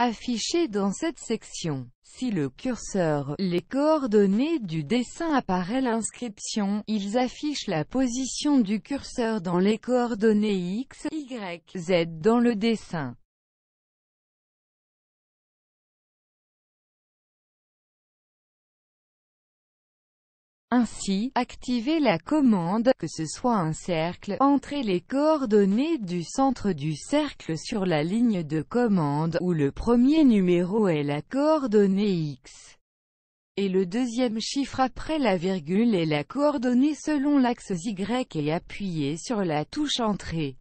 Affiché dans cette section. Si le curseur, les coordonnées du dessin apparaît l'inscription, ils affichent la position du curseur dans les coordonnées x, y, z dans le dessin. Ainsi, activez la commande, que ce soit un cercle, entrez les coordonnées du centre du cercle sur la ligne de commande, où le premier numéro est la coordonnée X, et le deuxième chiffre après la virgule est la coordonnée selon l'axe Y et appuyez sur la touche Entrée.